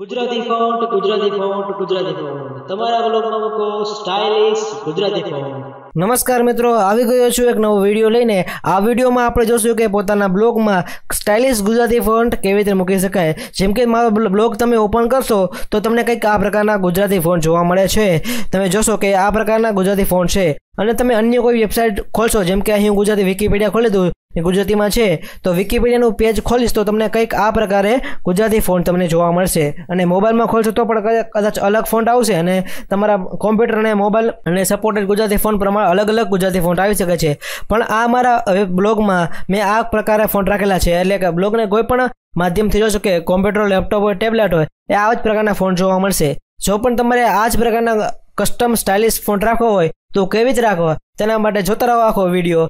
Gujarati font Gujarati font Gujarati font તમારા બ્લોગમાં મૂકો સ્ટાઇલિશ ગુજરાતી ફોન્ટ નમસ્કાર મિત્રો આવી ગયો છું એક નવો વિડીયો લઈને આ વિડીયોમાં આપણે જોશું કે પોતાના બ્લોગમાં સ્ટાઇલિશ ગુજરાતી ફોન્ટ કેવી રીતે મૂકી શકાય જેમ કે મારો બ્લોગ તમે ઓપન કરશો તો તમને કંઈક આ પ્રકારના ગુજરાતી ફોન્ટ જોવા મળે છે તમે જોશો કે આ પ્રકારના ગુજરાતી ફોન્ટ છે અને તમે અન્ય કોઈ વેબસાઇટ ખોલશો જેમ કે અહીં ગુજરાતી વિકીપીડિયા ખોલી દઉં એ ગુજરાતીમાં છે તો વિકીપીડિયાનું પેજ ખોલીશ તો તમને કંઈક આ પ્રકારે ગુજરાતી ફોન તમને જોવા મળશે અને મોબાઈલમાં ખોલશો તો પણ કદાચ અલગ ફોન આવશે અને તમારા કોમ્પ્યુટર અને મોબાઈલ અને સપોર્ટેડ ગુજરાતી ફોન પ્રમાણે અલગ અલગ ગુજરાતી ફોન આવી શકે છે પણ આ મારા બ્લોગમાં મેં આ પ્રકારે ફોન રાખેલા છે એટલે કે બ્લોગને કોઈ પણ માધ્યમથી જોશો કે કોમ્પ્યુટર લેપટોપ હોય ટેબલેટ હોય એ આવા જ પ્રકારના ફોન જોવા મળશે જો પણ તમારે આ જ પ્રકારના કસ્ટમ સ્ટાઇલિશ ફોન રાખવો હોય તો કેવી જ રાખવા તેના માટે જોતા રહો આખો વિડીયો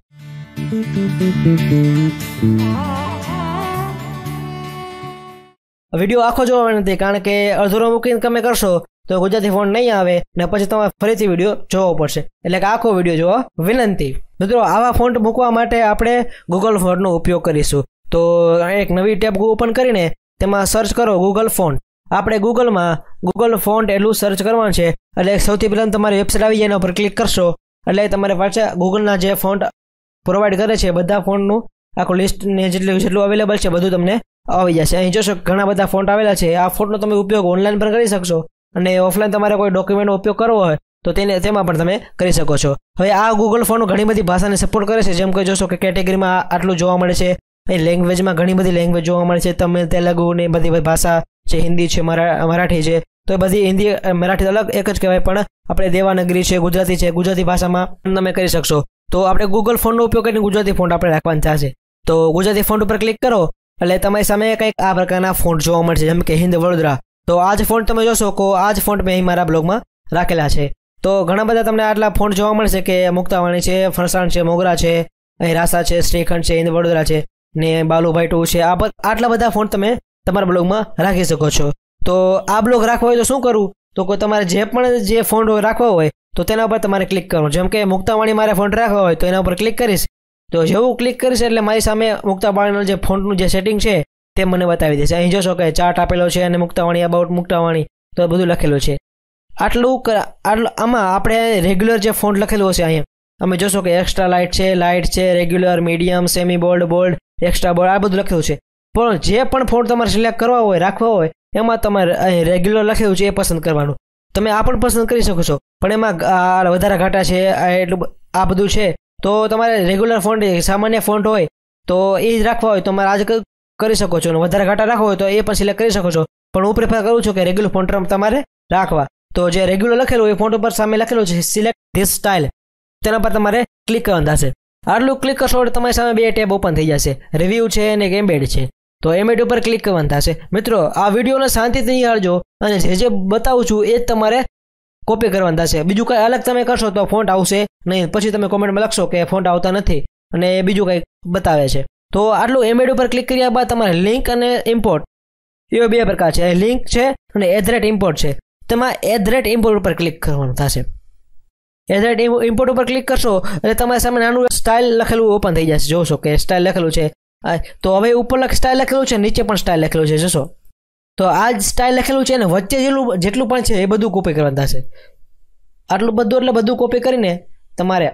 વિડીયો આખો જોવા નથી કારણ કે અડધુરો મૂકીને તમે કરશો તો ગુજરાતી ફોન નહીં આવે ને પછી તમારે ફરીથી વિડીયો જોવો પડશે એટલે કે આખો વિડીયો જોવા વિનંતી મિત્રો આવા ફોન્ટ મૂકવા માટે આપણે ગૂગલ ફોનનો ઉપયોગ કરીશું તો એક નવી ટેબ ઓપન કરીને તેમાં સર્ચ કરો ગૂગલ ફોન આપણે ગૂગલમાં ગૂગલ ફોન્ટ એટલું સર્ચ કરવાનું છે એટલે સૌથી પહેલાં તમારી વેબસાઇટ આવી જાય એના ઉપર ક્લિક કરશો એટલે તમારે પાછા ગૂગલના જે ફોન્ટ પ્રોવાઈડ કરે છે બધા ફોનનું આખું લિસ્ટ ને જેટલું જેટલું અવેલેબલ છે બધું તમને આવી જશે અહીં જોશો ઘણા બધા ફોન્ટ આવેલા છે આ ફોનનો તમે ઉપયોગ ઓનલાઈન પણ કરી શકશો અને ઓફલાઈન તમારે કોઈ ડોક્યુમેન્ટનો ઉપયોગ કરવો હોય તો તેને તેમાં પણ તમે કરી શકો છો હવે આ ગૂગલ ફોન ઘણી બધી ભાષાને સપોર્ટ કરે છે જેમ કે જોશો કે કેટેગરીમાં આટલું જોવા મળે છે અહીં લેંગ્વેજમાં ઘણી બધી લેંગ્વેજ જોવા મળે છે તમે તેલુગુ ને બધી ભાષા છે હિન્દી છે મરાઠી છે તો એ બધી હિન્દી મરાઠી અલગ એક જ કહેવાય પણ આપણે દેવાનગરી છે ગુજરાતી છે ગુજરાતી ભાષામાં તમે કરી શકશો તો આપણે ગૂગલ ફોનનો ઉપયોગ કરીને ગુજરાતી ફોન આપણે રાખવાનું છે તો ગુજરાતી ફોન્ટ ઉપર ક્લિક કરો એટલે તમારી સામે કંઈક આ પ્રકારના ફોન્ટ જોવા મળશે જેમ કે હિન્દ વડોદરા તો આ જ ફોન તમે જોશો કે આ જ ફોન્ટ મેં અહીં મારા બ્લોગમાં રાખેલા છે તો ઘણા બધા તમને આટલા ફોન જોવા મળશે કે મુક્તાવાણી છે ફરસાણ છે મોગરા છે અહીં રાસા છે શ્રીખંડ છે હિન્દ વડોદરા છે ને બાલુભાઈ ટુ છે આ આટલા બધા ફોન તમે તમારા બ્લોગમાં રાખી શકો છો તો આ બ્લોગ રાખવા હોય તો શું કરવું તો કોઈ તમારે જે પણ જે ફોન્ટ રાખવા હોય તો તેના ઉપર તમારે ક્લિક કરવું જેમ કે મુક્તાવાણી મારે ફોન્ટ રાખવા હોય તો એના ઉપર ક્લિક કરીશ તો જેવું ક્લિક કરીશ એટલે મારી સામે મુક્તાવાણીનો જે ફોન્ટનું જે સેટિંગ છે તે મને બતાવી દેશે અહીં જોશો કે ચાર્ટ આપેલો છે અને મુક્તાવાણી અબાઉટ મુક્તાવાણી તો બધું લખેલું છે આટલું આટલું આમાં આપણે રેગ્યુલર જે ફોન્ટ લખેલું હશે અહીંયા અમે જોશો કે એક્સ્ટ્રા લાઇટ છે લાઇટ છે regular medium semi bold bold extra bold આ બધું લખેલું છે પણ જે પણ ફોન તમારે સિલેક્ટ કરવા હોય રાખવા હોય એમાં તમારે રેગ્યુલર લખેલું છે એ પસંદ કરવાનું તમે આ પણ પસંદ કરી શકો છો પણ એમાં વધારે ઘાટા છે એટલું આ બધું છે તો તમારે રેગ્યુલર ફોન્ટ સામાન્ય ફોન્ટ હોય તો એ જ રાખવા હોય તો તમારે આજે કરી શકો છો અને વધારે ઘાટા રાખવા હોય તો એ પણ સિલેક્ટ કરી શકો છો પણ હું પ્રેફર કરું છું કે રેગ્યુલર ફોન્ટ તમારે રાખવા તો જે રેગ્યુલર લખેલું એ ફોન્ટ ઉપર સામે લખેલું છે સિલેક્ટ ધીસ સ્ટાઇલ તેના પર તમારે ક્લિક કરવાનું થશે આટલું ક્લિક કરશો એટલે તમારી સામે બે ટેબ ઓપન થઈ જશે રિવ્યૂ છે અને એક એમ્બેડ છે તો એમ્બેડ ઉપર ક્લિક કરવાનું થશે મિત્રો આ વિડીયોને શાંતિથી નિહાળજો અને જે જે બતાવું છું એ જ તમારે કોપી કરવાનું થશે બીજું કાંઈ અલગ તમે કરશો તો ફોન્ટ આવશે નહીં પછી તમે કોમેન્ટમાં લખશો કે ફોન્ટ આવતા નથી અને એ બીજું કંઈક બતાવે છે તો આટલું એમએડ ઉપર ક્લિક કર્યા બાદ તમારે લિંક અને ઇમ્પોર્ટ એવા બે પ્રકાર છે લિંક છે અને એટ રેટ ઇમ્પોર્ટ છે તેમાં એટ રેટ ઇમ્પોર્ટ ઉપર ક્લિક કરવાનું થશે એટ રેટ ઇમ્પોર્ટ ઉપર ક્લિક કરશો એટલે તમારી સામે નાનું સ્ટાઇલ લખેલું ઓપન થઈ જશે જોશો કે સ્ટાઇલ લખેલું છે તો હવે ઉપર સ્ટાઇલ લખેલું છે નીચે પણ સ્ટાઇલ લખેલું છે જોશો તો આ જ સ્ટાઇલ લખેલું છે ને વચ્ચે જેટલું જેટલું પણ છે એ બધું કોપી કરવાના છે આટલું બધું એટલે બધું કોપી કરીને તમારે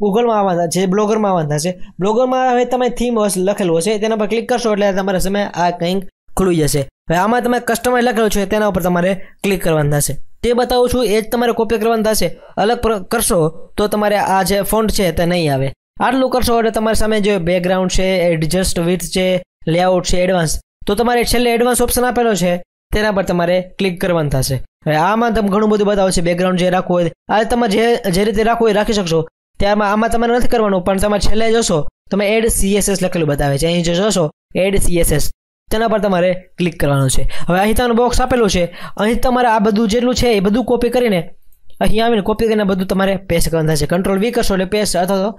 ગૂગલમાં આવવાના છે બ્લોગરમાં આવવાના છે બ્લોગરમાં હવે તમે થીમ લખેલું હશે તેના પર ક્લિક કરશો એટલે તમારે સમય આ કંઈક ખુલી જશે હવે આમાં તમે કસ્ટમાઇઝ લખેલું છે તેના ઉપર તમારે ક્લિક કરવાનું થશે તે બતાવું છું એ જ તમારે કોપી કરવાનું થશે અલગ કરશો તો તમારે આ જે ફોન્ટ છે તે નહીં આવે આટલું કરશો એટલે તમારી સામે જે બેકગ્રાઉન્ડ છે એડજસ્ટ વિથ છે લેઆઉટ છે એડવાન્સ તો તમારે છેલ્લે એડવાન્સ ઓપ્શન આપેલો છે તેના પર તમારે ક્લિક કરવાનું થશે હવે આમાં તમે ઘણું બધું બતાવશે બેકગ્રાઉન્ડ જે રાખવું હોય આ તમે જે જે રીતે રાખવું હોય રાખી શકશો ત્યારમાં આમાં તમારે નથી કરવાનું પણ તમે છેલ્લે જોશો તમે એડ સીએસએસ લખેલું બતાવે છે અહીં જોશો એડ સીએસએસ તેના પર તમારે ક્લિક કરવાનું છે હવે અહીં તમને બોક્સ આપેલું છે અહીં તમારે આ બધું જેટલું છે એ બધું કોપી કરીને અહીંયા આવીને કોપી કરીને બધું તમારે પેસ્ટ કરવાનું થશે કંટ્રોલ વી કરશો એટલે પેસ્ટ અથવા તો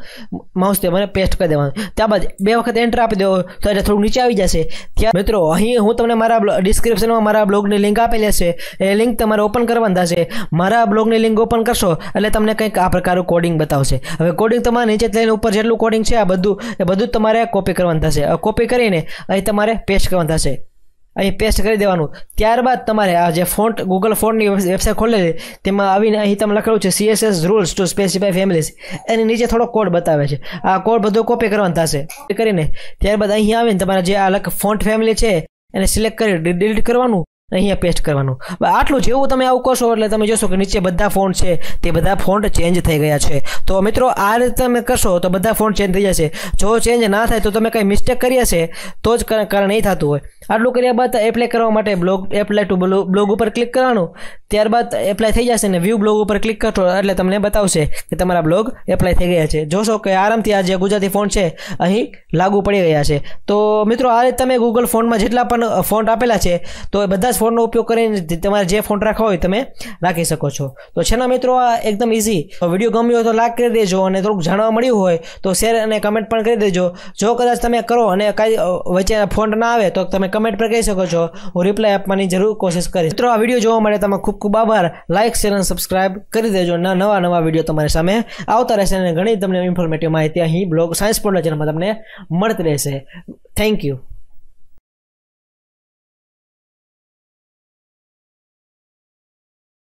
માઉસથી મને પેસ્ટ કરી દેવાનું ત્યારબાદ બે વખત એન્ટર આપી દો તો એટલે થોડું નીચે આવી જશે ત્યાં મિત્રો અહીં હું તમને મારા ડિસ્ક્રિપ્શનમાં મારા બ્લોગની લિંક આપેલી હશે એ લિંક તમારે ઓપન કરવાની થશે મારા બ્લોગની લિંક ઓપન કરશો એટલે તમને કંઈક આ પ્રકારનું કોડિંગ બતાવશે હવે કોડિંગ તમારે નીચે લઈને ઉપર જેટલું કોડિંગ છે આ બધું એ બધું તમારે કોપી કરવાનું થશે કોપી કરીને અહીં તમારે પેસ્ટ કરવાનું થશે અહીં પેસ્ટ કરી દેવાનું ત્યારબાદ તમારે આ જે ફોન્ટ ગૂગલ ફોન્ટની વેબસાઇટ ખોલે છે તેમાં આવીને અહીં તમે લખેલું છે CSS rules to specify families એની નીચે થોડો કોડ બતાવે છે આ કોડ બધો કોપી કરવાનો થશે કરીને ત્યારબાદ અહીં આવીને તમારે જે આ લખ ફોન્ટ ફેમિલી છે એને સિલેક્ટ કરી ડિલીટ કરવાનું અહીંયા પેસ્ટ કરવાનું આટલું જેવું તમે આવું કરશો એટલે તમે જોશો કે નીચે બધા ફોન્ટ છે તે બધા ફોન્ટ ચેન્જ થઈ ગયા છે તો મિત્રો આ રીતે તમે કરશો તો બધા ફોન ચેન્જ થઈ જશે જો ચેન્જ ના થાય તો તમે કંઈ મિસ્ટેક કરી હશે તો જ કારણ નહીં થતું હોય આટલું કર્યા બાદ એપ્લાય કરવા માટે બ્લોગ એપ્લાય ટુ બ્લોગ ઉપર ક્લિક કરવાનું ત્યારબાદ એપ્લાય થઈ જશે ને વ્યૂ બ્લોગ ઉપર ક્લિક કરશો એટલે તમને બતાવશે કે તમારા બ્લોગ એપ્લાય થઈ ગયા છે જોશો કે આરામથી આ જે ગુજરાતી ફોન છે અહીં લાગુ પડી ગયા છે તો મિત્રો આ રીતે તમે ગૂગલ ફોનમાં જેટલા પણ ફોન આપેલા છે તો એ બધા જ ફોનનો ઉપયોગ કરીને તમારે જે ફોન રાખવા હોય તમે રાખી શકો છો તો છે ને મિત્રો આ એકદમ ઇઝી વિડીયો ગમ્યો તો લાઈક માર્ક કરી દેજો અને થોડુંક જાણવા મળ્યું હોય તો શેર અને કમેન્ટ પણ કરી દેજો જો કદાચ તમે કરો અને કાંઈ વચ્ચે ફોન ના આવે તો તમે કમેન્ટ પર કહી શકો છો હું રિપ્લાય આપવાની જરૂર કોશિશ કરીશ મિત્રો આ વિડીયો જોવા માટે તમે ખૂબ ખૂબ આભાર લાઇક શેર અને સબસ્ક્રાઇબ કરી દેજો ના નવા નવા વિડીયો તમારી સામે આવતા રહેશે અને ઘણી તમને ઇન્ફોર્મેટિવ માહિતી અહીં બ્લોગ સાયન્સ પોર્ટલ ચેનલમાં તમને મળતી રહેશે થેન્ક યુ